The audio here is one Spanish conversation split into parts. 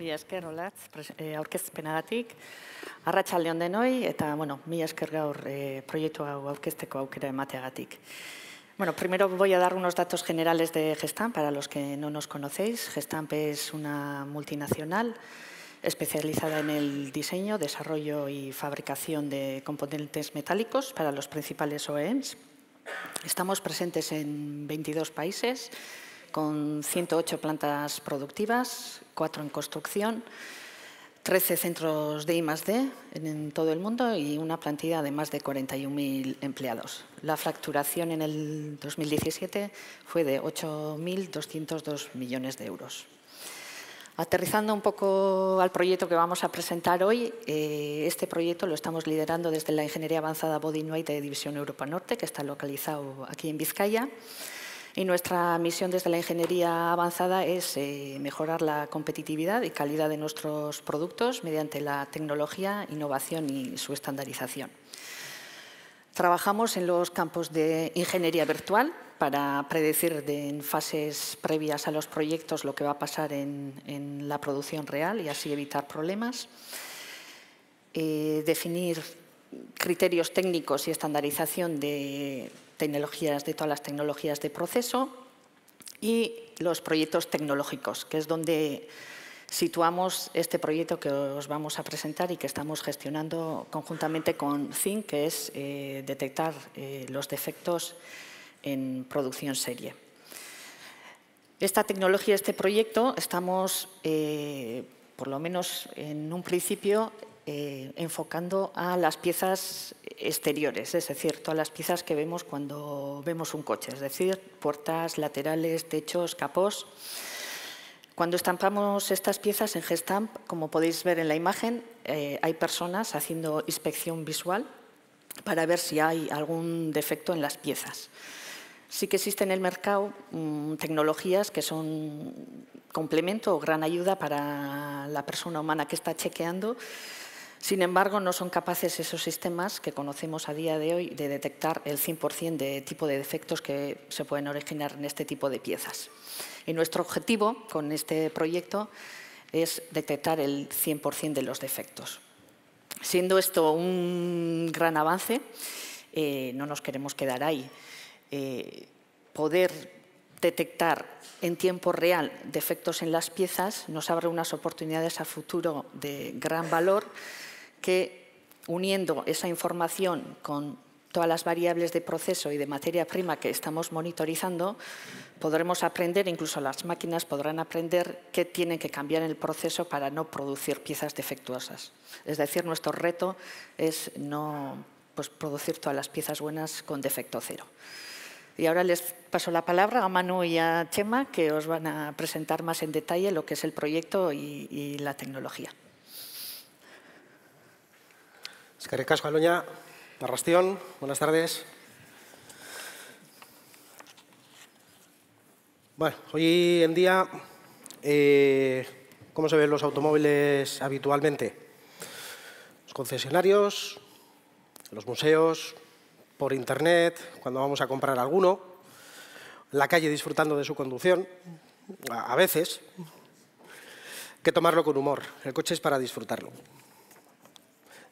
Mila esker, olatz, e, eh, aurkezpenagatik. Arratxalde denoi eta, bueno, mila esker gaur e, proiektu hau aurkezteko aukera emateagatik. Bueno, primero voy a dar unos datos generales de Gestamp para los que no nos conocéis. Gestamp es una multinacional especializada en el diseño, desarrollo y fabricación de componentes metálicos para los principales OEMs. Estamos presentes en 22 países, con 108 plantas productivas, 4 en construcción, 13 centros de I+.D. en todo el mundo y una plantilla de más de 41.000 empleados. La facturación en el 2017 fue de 8.202 millones de euros. Aterrizando un poco al proyecto que vamos a presentar hoy, eh, este proyecto lo estamos liderando desde la Ingeniería Avanzada Bodin de División Europa Norte, que está localizado aquí en Vizcaya. Y nuestra misión desde la ingeniería avanzada es eh, mejorar la competitividad y calidad de nuestros productos mediante la tecnología, innovación y su estandarización. Trabajamos en los campos de ingeniería virtual para predecir en fases previas a los proyectos lo que va a pasar en, la producción real y así evitar problemas. Eh, definir criterios técnicos y estandarización de tecnologías, de todas las tecnologías de proceso y los proyectos tecnológicos, que es donde situamos este proyecto que os vamos a presentar y que estamos gestionando conjuntamente con CIN, que es eh, detectar eh, los defectos en producción serie. Esta tecnología, este proyecto, estamos, eh, por lo menos en un principio, eh, enfocando a las piezas exteriores, es decir, todas las piezas que vemos cuando vemos un coche, es decir, puertas, laterales, techos, capós. Cuando estampamos estas piezas en Gestamp, como podéis ver en la imagen, eh, hay personas haciendo inspección visual para ver si hay algún defecto en las piezas. Sí que existen en el mercado mm, tecnologías que son complemento o gran ayuda para la persona humana que está chequeando sin embargo, no son capaces esos sistemas que conocemos a día de hoy de detectar el 100% de tipo de defectos que se pueden originar en este tipo de piezas. Y nuestro objetivo con este proyecto es detectar el 100% de los defectos. Siendo esto un gran avance, eh, no nos queremos quedar ahí. Eh, poder detectar en tiempo real defectos en las piezas nos abre unas oportunidades a futuro de gran valor que uniendo esa información con todas las variables de proceso y de materia prima que estamos monitorizando, podremos aprender, incluso las máquinas podrán aprender qué tienen que cambiar en el proceso para no producir piezas defectuosas. Es decir, nuestro reto es no pues, producir todas las piezas buenas con defecto cero. Y ahora les paso la palabra a Manu y a Chema, que os van a presentar más en detalle lo que es el proyecto y la tecnología. Escaricasco Aloña, Arrastión, buenas tardes. Bueno, hoy en día, eh, ¿cómo se ven los automóviles habitualmente? Los concesionarios, los museos, por internet, cuando vamos a comprar alguno, la calle disfrutando de su conducción, a veces, que tomarlo con humor. El coche es para disfrutarlo.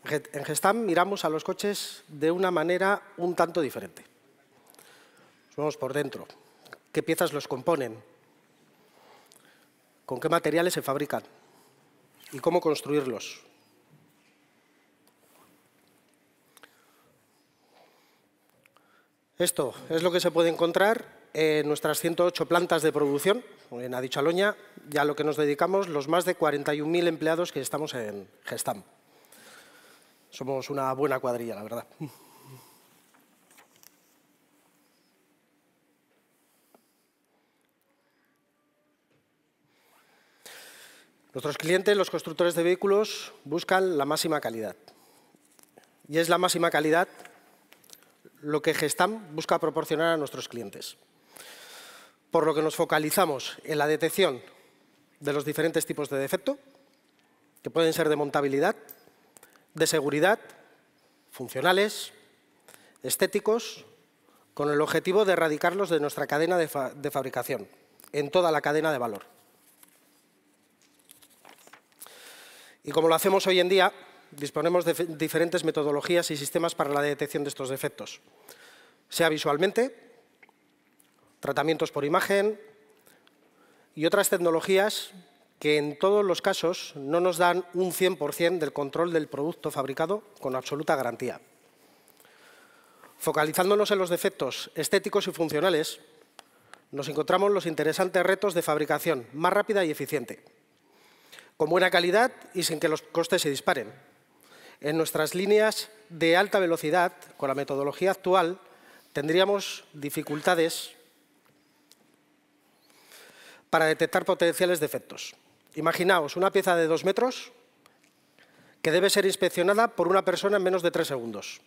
En Gestam miramos a los coches de una manera un tanto diferente. Nos vamos por dentro. ¿Qué piezas los componen? ¿Con qué materiales se fabrican? ¿Y cómo construirlos? Esto es lo que se puede encontrar en nuestras 108 plantas de producción, en Adichaloña, ya a lo que nos dedicamos los más de 41.000 empleados que estamos en Gestam. Somos una buena cuadrilla, la verdad. Nuestros clientes, los constructores de vehículos, buscan la máxima calidad. Y es la máxima calidad lo que Gestam busca proporcionar a nuestros clientes. Por lo que nos focalizamos en la detección de los diferentes tipos de defecto, que pueden ser de montabilidad, de seguridad, funcionales, estéticos, con el objetivo de erradicarlos de nuestra cadena de, fabricación, en toda la cadena de valor. Y como lo hacemos hoy en día, disponemos de diferentes metodologías y sistemas para la detección de estos defectos, sea visualmente, tratamientos por imagen y otras tecnologías que en todos los casos no nos dan un 100% del control del producto fabricado con absoluta garantía. Focalizándonos en los defectos estéticos y funcionales, nos encontramos los interesantes retos de fabricación más rápida y eficiente, con buena calidad y sin que los costes se disparen. En nuestras líneas de alta velocidad, con la metodología actual, tendríamos dificultades para detectar potenciales defectos. Imaginaos una pieza de dos metros que debe ser inspeccionada por una persona en menos de tres segundos.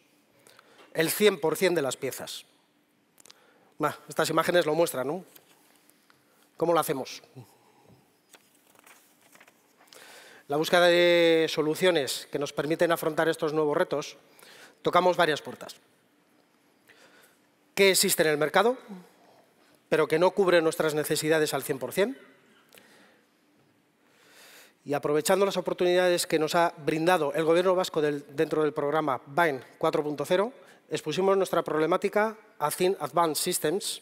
El 100% de las piezas. estas imágenes lo muestran, ¿no? ¿Cómo lo hacemos? La búsqueda de soluciones que nos permiten afrontar estos nuevos retos, tocamos varias puertas. ¿Qué existe en el mercado, pero que no cubre nuestras necesidades al 100%? Y aprovechando las oportunidades que nos ha brindado el Gobierno vasco dentro del programa BAIN 4.0, expusimos nuestra problemática a Thin Advanced Systems,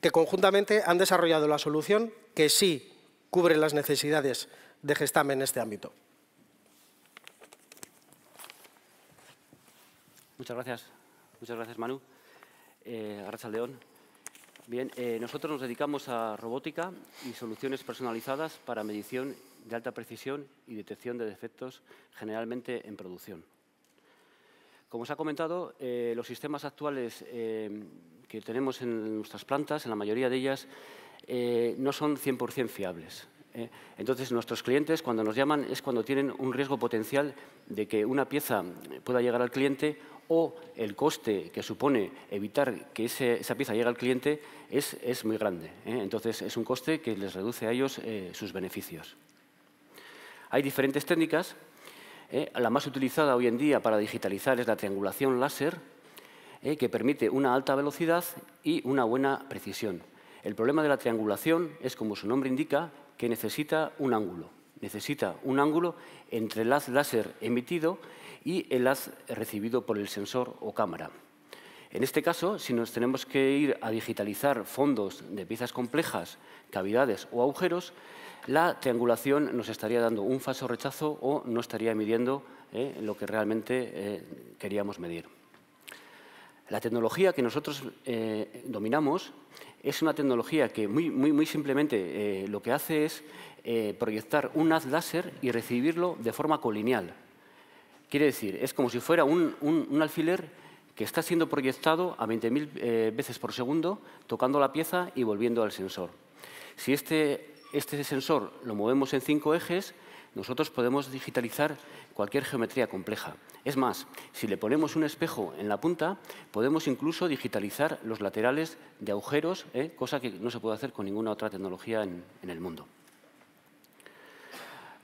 que conjuntamente han desarrollado la solución que sí cubre las necesidades de Gestam en este ámbito. Muchas gracias. Muchas gracias, Manu. Eh, León. Bien, eh, nosotros nos dedicamos a robótica y soluciones personalizadas para medición de alta precisión y detección de defectos generalmente en producción. Como se ha comentado, eh, los sistemas actuales eh, que tenemos en nuestras plantas, en la mayoría de ellas, no son 100% fiables. Entonces, nuestros clientes cuando nos llaman es cuando tienen un riesgo potencial de que una pieza pueda llegar al cliente o el coste que supone evitar que esa pieza llegue al cliente es, muy grande. ¿eh? Entonces, es un coste que les reduce a ellos eh, sus beneficios. Hay diferentes técnicas. ¿eh? La más utilizada hoy en día para digitalizar es la triangulación láser, que permite una alta velocidad y una buena precisión. El problema de la triangulación es, como su nombre indica, que necesita un ángulo. Necesita un ángulo entre el haz láser emitido y el haz recibido por el sensor o cámara. En este caso, si nos tenemos que ir a digitalizar fondos de piezas complejas, cavidades o agujeros, la triangulación nos estaría dando un falso rechazo o no estaría midiendo eh, lo que realmente eh, queríamos medir. La tecnología que nosotros eh, dominamos es una tecnología que muy, muy, muy simplemente lo que hace es proyectar un haz láser y recibirlo de forma colineal, Quiere decir, es como si fuera un, alfiler que está siendo proyectado a 20.000 eh, veces por segundo, tocando la pieza y volviendo al sensor. Si este, este, sensor lo movemos en cinco ejes, nosotros podemos digitalizar cualquier geometría compleja. Es más, si le ponemos un espejo en la punta, podemos incluso digitalizar los laterales de agujeros, eh, cosa que no se puede hacer con ninguna otra tecnología en el mundo.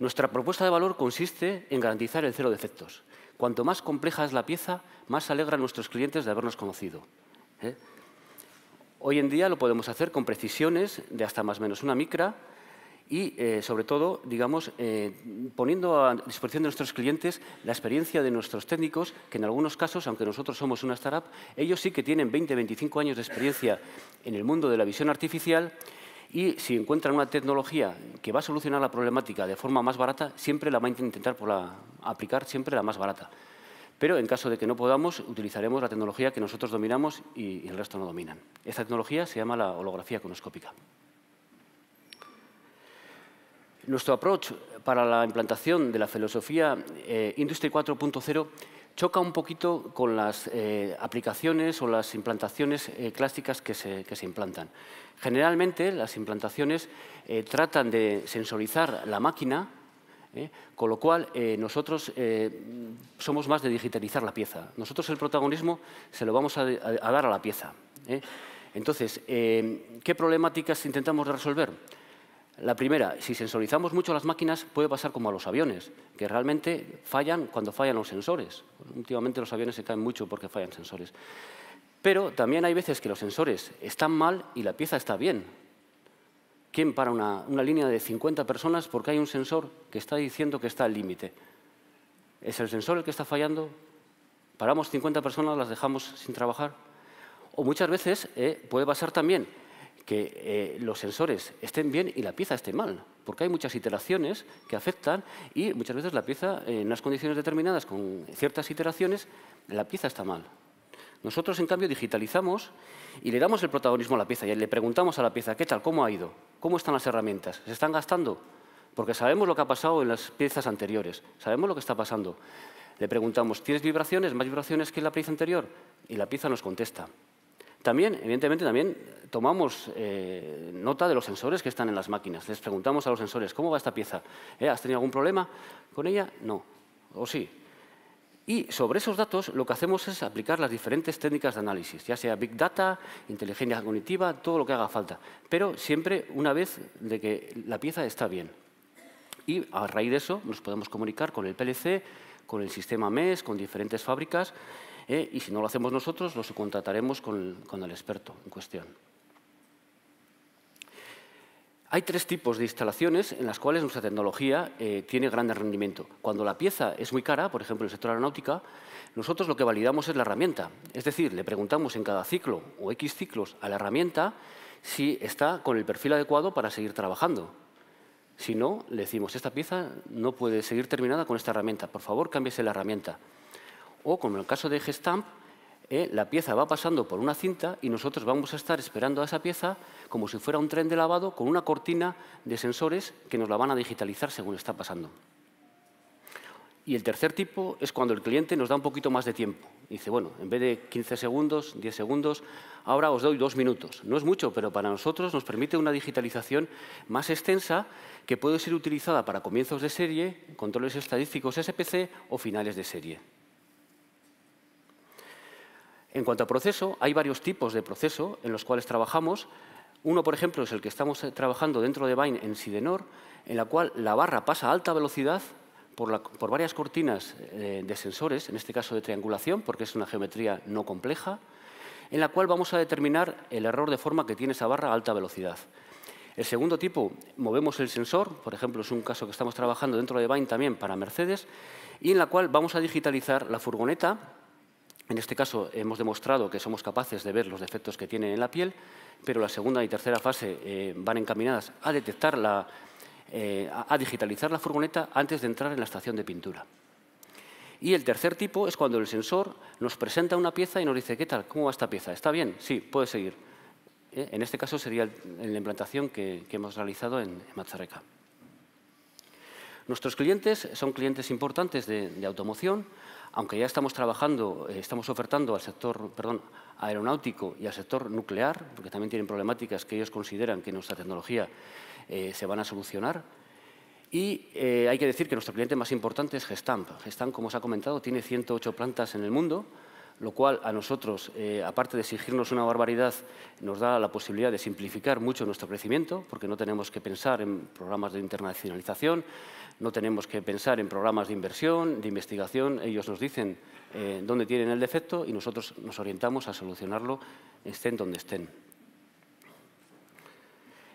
Nuestra propuesta de valor consiste en garantizar el cero defectos. Cuanto más compleja es la pieza, más alegra a nuestros clientes de habernos conocido. ¿eh? Hoy en día lo podemos hacer con precisiones de hasta más o menos una micra y, eh, sobre todo, digamos, eh, poniendo a disposición de nuestros clientes la experiencia de nuestros técnicos, que en algunos casos, aunque nosotros somos una startup, ellos sí que tienen 20, 25 años de experiencia en el mundo de la visión artificial y si encuentran una tecnología que va a solucionar la problemática de forma más barata, siempre la van a intentar por la, aplicar siempre la más barata. Pero en caso de que no podamos, utilizaremos la tecnología que nosotros dominamos y, el resto no dominan. Esta tecnología se llama la holografía conoscópica. Nuestro approach para la implantación de la filosofía eh, Industry 4.0 choca un poquito con las eh, aplicaciones o las implantaciones eh, clásicas que se, que se, implantan. Generalmente las implantaciones tratan de sensorizar la máquina, con lo cual nosotros somos más de digitalizar la pieza. Nosotros el protagonismo se lo vamos a, a dar a la pieza. Entonces, ¿qué problemáticas intentamos resolver? La primera, si sensorizamos mucho las máquinas, puede pasar como a los aviones, que realmente fallan cuando fallan los sensores. Últimamente los aviones se caen mucho porque fallan sensores. Pero también hay veces que los sensores están mal y la pieza está bien. ¿Quién para una, línea de 50 personas porque hay un sensor que está diciendo que está al límite? ¿Es el sensor el que está fallando? ¿Paramos 50 personas, las dejamos sin trabajar? O muchas veces eh, puede pasar también que eh, los sensores estén bien y la pieza esté mal, porque hay muchas iteraciones que afectan y muchas veces la pieza, eh, en unas condiciones determinadas, con ciertas iteraciones, la pieza está mal. Nosotros, en cambio, digitalizamos y le damos el protagonismo a la pieza y le preguntamos a la pieza, ¿qué tal? ¿Cómo ha ido? ¿Cómo están las herramientas? ¿Se están gastando? Porque sabemos lo que ha pasado en las piezas anteriores, sabemos lo que está pasando. Le preguntamos, ¿tienes vibraciones? ¿Más vibraciones que la pieza anterior? Y la pieza nos contesta. También, evidentemente, también tomamos eh, nota de los sensores que están en las máquinas. Les preguntamos a los sensores, ¿cómo va esta pieza? ¿Eh? ¿Has tenido algún problema con ella? No. ¿O sí? Y sobre esos datos lo que hacemos es aplicar las diferentes técnicas de análisis, ya sea Big Data, inteligencia cognitiva, todo lo que haga falta, pero siempre una vez de que la pieza está bien. Y a raíz de eso nos podemos comunicar con el PLC, con el sistema MES, con diferentes fábricas ¿eh? y si no lo hacemos nosotros, lo contrataremos con, el experto en cuestión. Hay tres tipos de instalaciones en las cuales nuestra tecnología eh, tiene gran rendimiento. Cuando la pieza es muy cara, por ejemplo en el sector aeronáutica, nosotros lo que validamos es la herramienta. Es decir, le preguntamos en cada ciclo o X ciclos a la herramienta si está con el perfil adecuado para seguir trabajando. Si no, le decimos, esta pieza no puede seguir terminada con esta herramienta. Por favor, cámbiese la herramienta o como en el caso de Gestamp, eh, la pieza va pasando por una cinta y nosotros vamos a estar esperando a esa pieza como si fuera un tren de lavado con una cortina de sensores que nos la van a digitalizar según está pasando. Y el tercer tipo es cuando el cliente nos da un poquito más de tiempo. dice, bueno, en vez de 15 segundos, 10 segundos, ahora os doy dos minutos. No es mucho, pero para nosotros nos permite una digitalización más extensa que puede ser utilizada para comienzos de serie, controles estadísticos SPC o finales de serie. En cuanto a proceso, hay varios tipos de proceso en los cuales trabajamos. Uno, por ejemplo, es el que estamos eh, trabajando dentro de Vine en Sidenor, en la cual la barra pasa a alta velocidad por, varias cortinas eh, de sensores, en este caso de triangulación, porque es una geometría no compleja, en la cual vamos a determinar el error de forma que tiene esa barra a alta velocidad. El segundo tipo, movemos el sensor, por ejemplo, es un caso que estamos trabajando dentro de Vine también para Mercedes, y en la cual vamos a digitalizar la furgoneta en este caso hemos demostrado que somos capaces de ver los defectos que tienen en la piel, pero la segunda y tercera fase eh, van encaminadas a detectar la, eh, a digitalizar la furgoneta antes de entrar en la estación de pintura. Y el tercer tipo es cuando el sensor nos presenta una pieza y nos dice, ¿qué tal? ¿Cómo va esta pieza? ¿Está bien? Sí, puede seguir. Eh, en este caso sería la implantación que, hemos realizado en, Mazarreca. Nuestros clientes son clientes importantes de, de automoción, aunque ya estamos trabajando, eh, estamos ofertando al sector aeronáutico y al sector nuclear, porque también tienen problemáticas que ellos consideran que nuestra tecnología eh, se van a solucionar. Y eh, hay que decir que nuestro cliente más importante es Gestamp. Gestamp, como os ha comentado, tiene 108 plantas en el mundo, lo cual a nosotros, aparte de exigirnos una barbaridad, nos da la posibilidad de simplificar mucho nuestro crecimiento, porque no tenemos que pensar en programas de internacionalización, no tenemos que pensar en programas de inversión, de investigación. Ellos nos dicen eh, dónde tienen el defecto y nosotros nos orientamos a solucionarlo estén donde estén.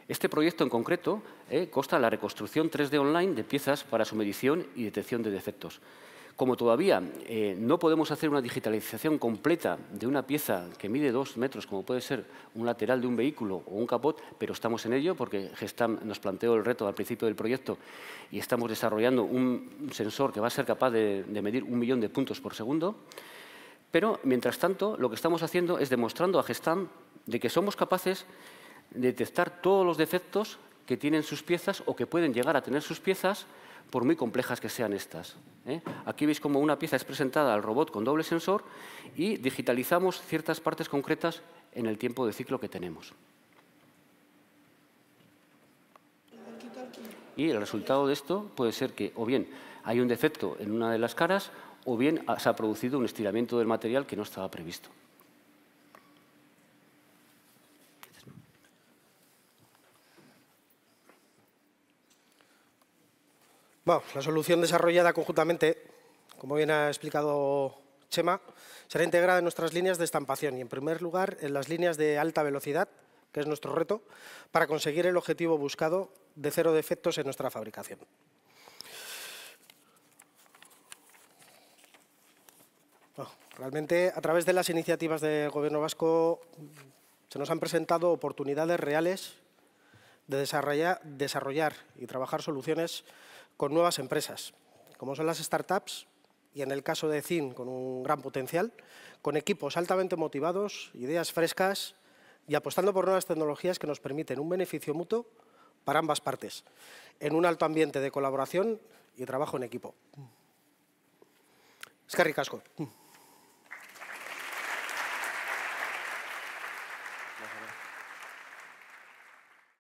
Este proyecto en concreto eh, consta la reconstrucción 3D online de piezas para su medición y detección de defectos. Como todavía eh, no podemos hacer una digitalización completa de una pieza que mide dos metros, como puede ser un lateral de un vehículo o un capot, pero estamos en ello porque Gestam nos planteó el reto al principio del proyecto y estamos desarrollando un sensor que va a ser capaz de, de medir un millón de puntos por segundo. Pero, mientras tanto, lo que estamos haciendo es demostrando a Gestam de que somos capaces de detectar todos los defectos que tienen sus piezas o que pueden llegar a tener sus piezas, por muy complejas que sean estas. ¿eh? Aquí veis cómo una pieza es presentada al robot con doble sensor y digitalizamos ciertas partes concretas en el tiempo de ciclo que tenemos. Y el resultado de esto puede ser que o bien hay un defecto en una de las caras o bien se ha producido un estiramiento del material que no estaba previsto. la solución desarrollada conjuntamente, como bien ha explicado Chema, será integrada en nuestras líneas de estampación y, en primer lugar, en las líneas de alta velocidad, que es nuestro reto, para conseguir el objetivo buscado de cero defectos en nuestra fabricación. realmente, a través de las iniciativas del Gobierno vasco, se nos han presentado oportunidades reales de desarrollar, desarrollar y trabajar soluciones con nuevas empresas, como son las startups y en el caso de CIN con un gran potencial, con equipos altamente motivados, ideas frescas y apostando por nuevas tecnologías que nos permiten un beneficio mutuo para ambas partes, en un alto ambiente de colaboración y trabajo en equipo. Es que